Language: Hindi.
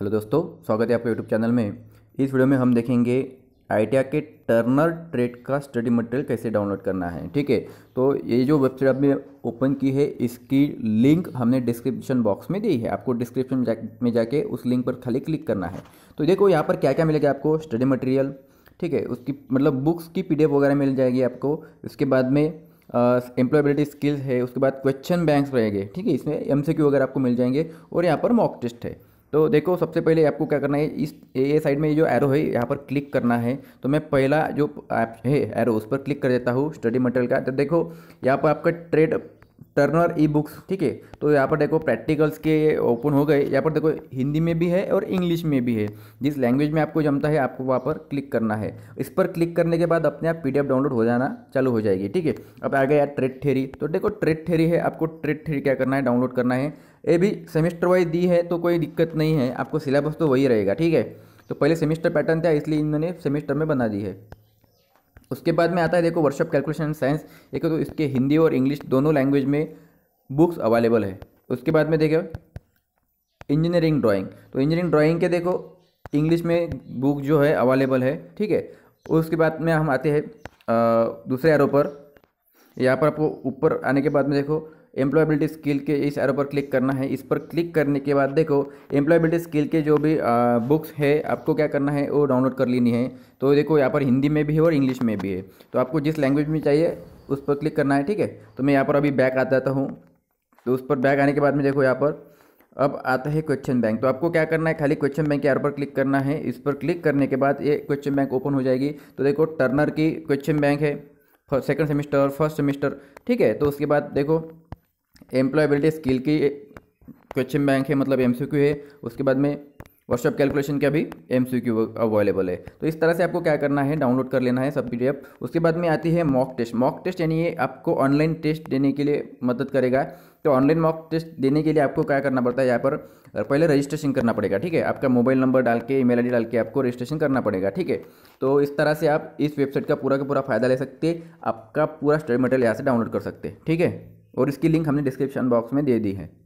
हेलो दोस्तों स्वागत है आपका यूट्यूब चैनल में इस वीडियो में हम देखेंगे आइडिया के टर्नर ट्रेड का स्टडी मटेरियल कैसे डाउनलोड करना है ठीक है तो ये जो वेबसाइट आपने ओपन की है इसकी लिंक हमने डिस्क्रिप्शन बॉक्स में दी है आपको डिस्क्रिप्शन जा, में जाके उस लिंक पर खाली क्लिक करना है तो देखो यहाँ पर क्या क्या मिलेगा आपको स्टडी मटेरियल ठीक है उसकी मतलब बुक्स की पी वगैरह मिल जाएगी आपको उसके बाद में एम्प्लॉयबिलिटी स्किल्स है उसके बाद क्वेश्चन बैंक्स रहेंगे ठीक है इसमें एम वगैरह आपको मिल जाएंगे और यहाँ पर मॉक टेस्ट है तो देखो सबसे पहले आपको क्या करना है इस ए ये साइड में ये जो एरो है यहाँ पर क्लिक करना है तो मैं पहला जो ऐप है एरो उस पर क्लिक कर देता हूँ स्टडी मटेरियल का तो देखो यहाँ पर आपका ट्रेड टर्नर ई बुक्स ठीक है तो यहाँ पर देखो प्रैक्टिकल्स के ओपन हो गए यहाँ पर देखो हिंदी में भी है और इंग्लिश में भी है जिस लैंग्वेज में आपको जमता है आपको वहाँ पर क्लिक करना है इस पर क्लिक करने के बाद अपने आप पी डाउनलोड हो जाना चालू हो जाएगी ठीक है अब आ गया ट्रेड थेरी तो देखो ट्रेड थेरी है आपको ट्रेड थेरी क्या करना है डाउनलोड करना है ये भी सेमेस्टर वाइज दी है तो कोई दिक्कत नहीं है आपको सिलेबस तो वही रहेगा ठीक है तो पहले सेमेस्टर पैटर्न था इसलिए इन्होंने सेमेस्टर में बना दी है उसके बाद में आता है देखो वर्कशॉप कैलकुलेशन साइंस देखो तो इसके हिंदी और इंग्लिश दोनों लैंग्वेज में बुक्स अवेलेबल है उसके बाद में देखो इंजीनियरिंग ड्राइंग तो इंजीनियरिंग ड्राइंग के देखो इंग्लिश में बुक जो है अवेलेबल है ठीक है उसके बाद में हम आते हैं दूसरे एरो पर यहाँ पर आपको ऊपर आने के बाद में देखो एम्प्लॉयबिलिटी स्किल के इस एरो पर क्लिक करना है इस पर क्लिक करने के बाद देखो एम्प्लॉयबिलिटी स्किल के जो भी बुक्स है आपको क्या करना है वो डाउनलोड कर लेनी है तो देखो यहाँ पर हिंदी में भी है और इंग्लिश में भी है तो आपको जिस लैंग्वेज में चाहिए उस पर क्लिक करना है ठीक है तो मैं यहाँ पर अभी बैक आ जाता हूँ तो उस पर बैक आने के बाद में देखो यहाँ पर अब आता है क्वेश्चन बैंक तो आपको क्या करना है खाली क्वेश्चन बैंक आर पर क्लिक करना है इस पर क्लिक करने के बाद ये क्वेश्चन बैंक ओपन हो जाएगी तो देखो टर्नर की क्वेश्चन बैंक है सेकेंड सेमेस्टर फर्स्ट सेमेस्टर ठीक है तो उसके बाद देखो एम्प्लॉयबिलिटी स्किल की क्वेश्चन बैंक है मतलब एम है उसके बाद में वर्कशॉप कैलकुलेशन का भी एम अवेलेबल है तो इस तरह से आपको क्या करना है डाउनलोड कर लेना है सब पी उसके बाद में आती है मॉक टेस्ट मॉक टेस्ट यानी ये आपको ऑनलाइन टेस्ट देने के लिए मदद करेगा तो ऑनलाइन मॉक टेस्ट देने के लिए आपको क्या करना पड़ता है यहाँ पर पहले रजिस्ट्रेशन करना पड़ेगा ठीक है आपका मोबाइल नंबर डाल के ईमेल आईडी डाल के आपको रजिस्ट्रेशन करना पड़ेगा ठीक है तो इस तरह से आप इस वेबसाइट का पूरा का पूरा फ़ायदा ले सकते आपका पूरा स्टडी मटेरियल यहाँ से डाउनलोड कर सकते ठीक है और इसकी लिंक हमने डिस्क्रिप्शन बॉक्स में दे दी है